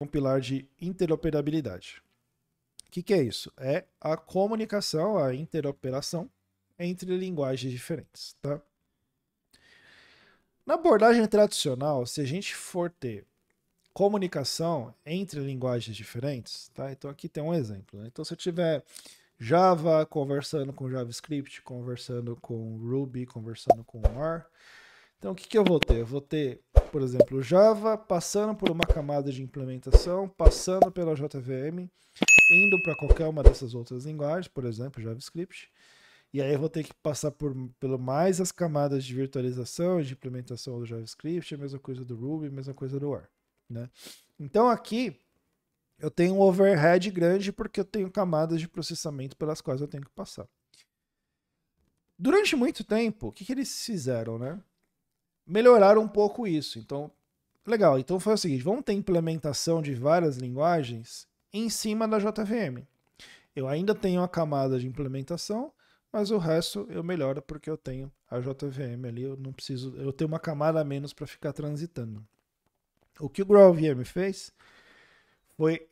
um pilar de interoperabilidade. O que, que é isso? É a comunicação, a interoperação entre linguagens diferentes, tá? Na abordagem tradicional, se a gente for ter comunicação entre linguagens diferentes, tá? Então aqui tem um exemplo. Né? Então se eu tiver Java conversando com JavaScript, conversando com Ruby, conversando com R, então o que, que eu vou ter? Eu vou ter por exemplo, Java passando por uma camada de implementação, passando pela JVM, indo para qualquer uma dessas outras linguagens, por exemplo, JavaScript. E aí eu vou ter que passar por pelo mais as camadas de virtualização, de implementação do JavaScript, a mesma coisa do Ruby, a mesma coisa do R, né? Então aqui eu tenho um overhead grande porque eu tenho camadas de processamento pelas quais eu tenho que passar. Durante muito tempo, o que, que eles fizeram, né? melhoraram um pouco isso. Então, legal. Então foi o seguinte: vamos ter implementação de várias linguagens em cima da JVM. Eu ainda tenho a camada de implementação, mas o resto eu melhoro porque eu tenho a JVM ali, eu não preciso, eu tenho uma camada a menos para ficar transitando. O que o GraalVM fez foi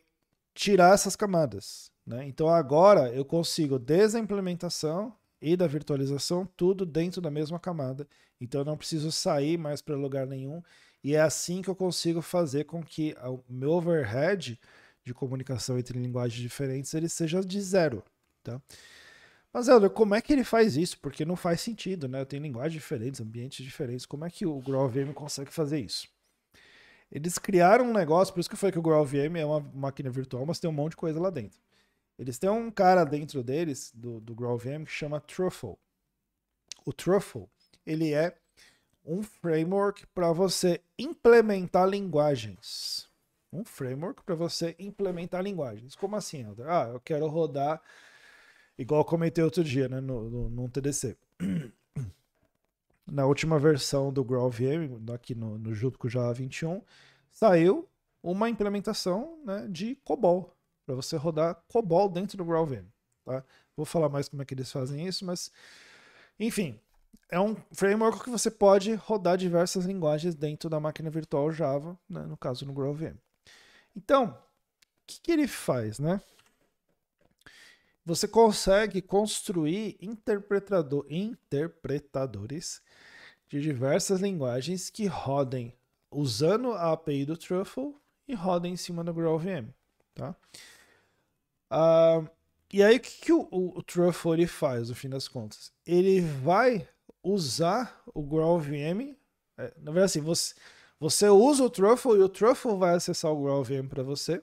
tirar essas camadas, né? Então agora eu consigo desde a implementação e da virtualização, tudo dentro da mesma camada. Então eu não preciso sair mais para lugar nenhum. E é assim que eu consigo fazer com que o meu overhead de comunicação entre linguagens diferentes ele seja de zero. Tá? Mas, Helder, como é que ele faz isso? Porque não faz sentido, né? Eu tenho linguagens diferentes, ambientes diferentes. Como é que o GrowVM consegue fazer isso? Eles criaram um negócio, por isso que eu falei que o GrowVM é uma máquina virtual, mas tem um monte de coisa lá dentro. Eles têm um cara dentro deles, do, do GraalVM, que chama Truffle. O Truffle, ele é um framework para você implementar linguagens. Um framework para você implementar linguagens. Como assim, Helder? Ah, eu quero rodar, igual eu comentei outro dia, né, no, no, no TDC. Na última versão do GrowVM, aqui no, no junto com o Java 21, saiu uma implementação né, de COBOL para você rodar COBOL dentro do GraalVM. Tá? Vou falar mais como é que eles fazem isso, mas enfim, é um framework que você pode rodar diversas linguagens dentro da máquina virtual Java, né? no caso no GraalVM. Então, o que, que ele faz, né? Você consegue construir interpretador, interpretadores de diversas linguagens que rodem usando a API do Truffle e rodem em cima do GraalVM, tá? Uh, e aí, o que, que o, o, o Truffle faz, no fim das contas? Ele vai usar o GraalVM. É, na verdade, assim, você, você usa o Truffle e o Truffle vai acessar o GraalVM para você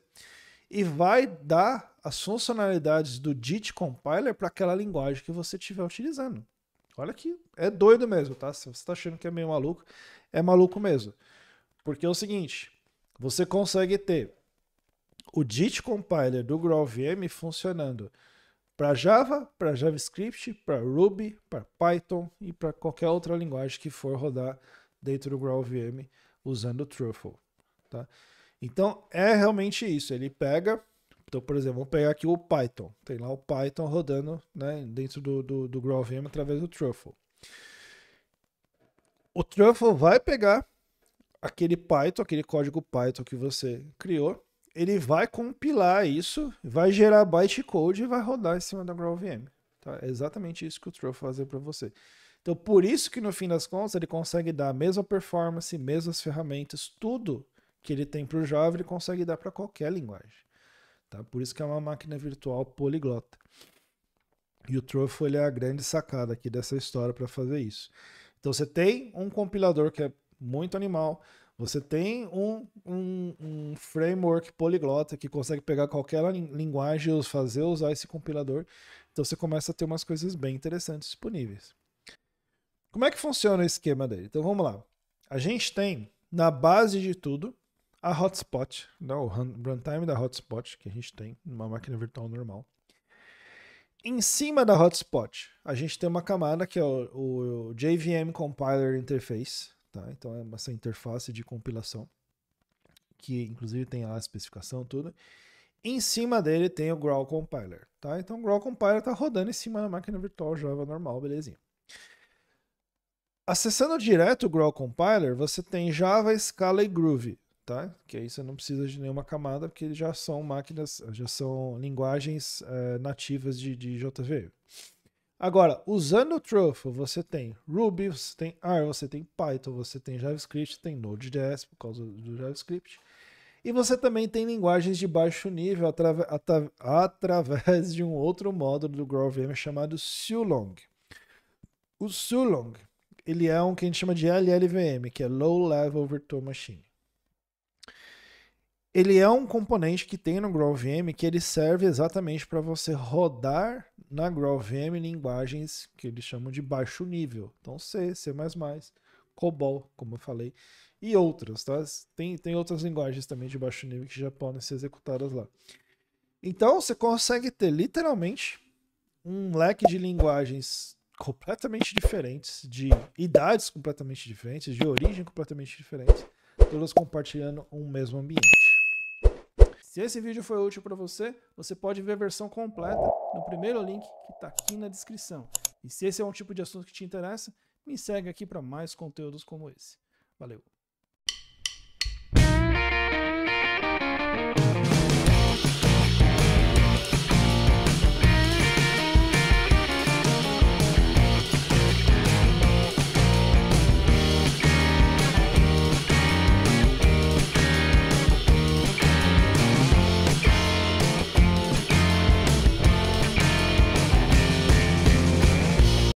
e vai dar as funcionalidades do JIT Compiler para aquela linguagem que você estiver utilizando. Olha que é doido mesmo, tá? Se você está achando que é meio maluco, é maluco mesmo. Porque é o seguinte, você consegue ter o JIT compiler do GraalVM funcionando para Java, para JavaScript, para Ruby, para Python e para qualquer outra linguagem que for rodar dentro do GraalVM usando o Truffle. Tá? Então é realmente isso. Ele pega, então por exemplo, vamos pegar aqui o Python. Tem lá o Python rodando né, dentro do, do, do GraalVM através do Truffle. O Truffle vai pegar aquele Python, aquele código Python que você criou ele vai compilar isso, vai gerar bytecode e vai rodar em cima da GraalVM. Tá? É exatamente isso que o Troll fazer para você. Então, por isso que no fim das contas ele consegue dar a mesma performance, mesmas ferramentas, tudo que ele tem para o Java, ele consegue dar para qualquer linguagem. Tá? Por isso que é uma máquina virtual poliglota. E o Truffaut ele é a grande sacada aqui dessa história para fazer isso. Então você tem um compilador que é muito animal, você tem um, um, um, framework poliglota que consegue pegar qualquer linguagem e fazer usar esse compilador. Então você começa a ter umas coisas bem interessantes disponíveis. Como é que funciona o esquema dele? Então vamos lá. A gente tem na base de tudo a hotspot, né, o runtime da hotspot que a gente tem numa máquina virtual normal. Em cima da hotspot, a gente tem uma camada que é o, o JVM Compiler Interface, Tá? Então é essa interface de compilação, que inclusive tem a especificação tudo. Em cima dele tem o Growl Compiler. Tá? Então o Growl Compiler está rodando em cima da máquina virtual Java normal, belezinha. Acessando direto o Growl Compiler, você tem Java, Scala e Groovy. Tá? Que aí você não precisa de nenhuma camada, porque eles já são máquinas, já são linguagens é, nativas de, de JVM. Agora, usando o Truffle, você tem Ruby, você tem R, você tem Python, você tem JavaScript, tem Node.js por causa do JavaScript. E você também tem linguagens de baixo nível através de um outro módulo do GraalVM chamado Sulong. O Sulong, ele é um que a gente chama de LLVM, que é Low Level Virtual Machine ele é um componente que tem no GrowVM que ele serve exatamente para você rodar na GrowVM linguagens que eles chamam de baixo nível. Então C, C++, COBOL, como eu falei, e outras, tá? Tem, tem outras linguagens também de baixo nível que já podem ser executadas lá. Então você consegue ter literalmente um leque de linguagens completamente diferentes, de idades completamente diferentes, de origem completamente diferentes, todas compartilhando um mesmo ambiente. Se esse vídeo foi útil para você, você pode ver a versão completa no primeiro link que está aqui na descrição. E se esse é um tipo de assunto que te interessa, me segue aqui para mais conteúdos como esse. Valeu!